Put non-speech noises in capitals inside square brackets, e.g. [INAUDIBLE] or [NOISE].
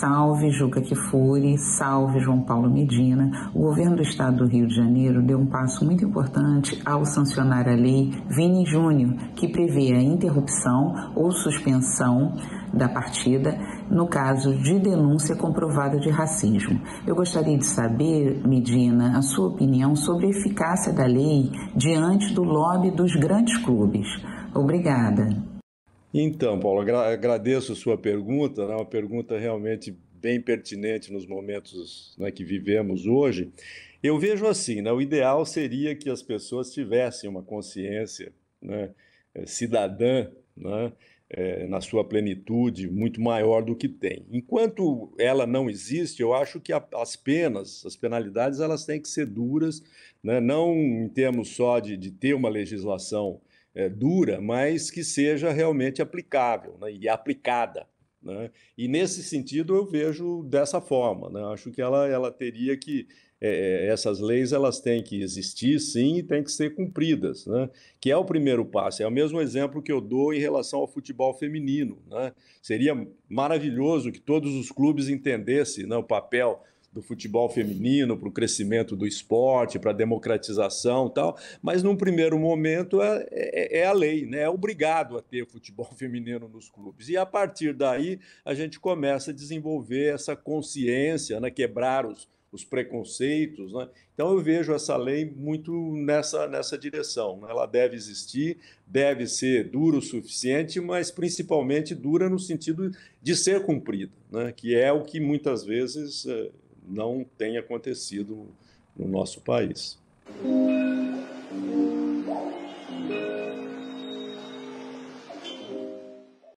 Salve Juca Kifuri, salve João Paulo Medina. O governo do estado do Rio de Janeiro deu um passo muito importante ao sancionar a lei Vini Júnior, que prevê a interrupção ou suspensão da partida no caso de denúncia comprovada de racismo. Eu gostaria de saber, Medina, a sua opinião sobre a eficácia da lei diante do lobby dos grandes clubes. Obrigada. Então, Paulo, agra agradeço sua pergunta, é né? uma pergunta realmente bem pertinente nos momentos né, que vivemos hoje. Eu vejo assim, né, o ideal seria que as pessoas tivessem uma consciência né, eh, cidadã é, na sua plenitude muito maior do que tem. Enquanto ela não existe, eu acho que a, as penas, as penalidades, elas têm que ser duras, né? não em termos só de, de ter uma legislação é, dura, mas que seja realmente aplicável né, e aplicada. Né? E nesse sentido eu vejo dessa forma. Né? Acho que ela, ela teria que é, é, essas leis elas têm que existir, sim, e têm que ser cumpridas, né? que é o primeiro passo. É o mesmo exemplo que eu dou em relação ao futebol feminino. Né? Seria maravilhoso que todos os clubes entendessem né, o papel do futebol feminino, para o crescimento do esporte, para a democratização tal, mas num primeiro momento é, é, é, a lei, né? é obrigado a ter futebol [LAUGHS] feminino nos clubes. E a partir daí a gente começa a desenvolver essa consciência, né? quebrar os, os preconceitos. Né? Então eu vejo essa lei muito nessa, nessa direção. Né? Ela deve existir, deve ser dura o suficiente, mas principalmente dura no sentido de ser cumprida, né? que é o que muitas vezes eh, não tem acontecido no nosso país.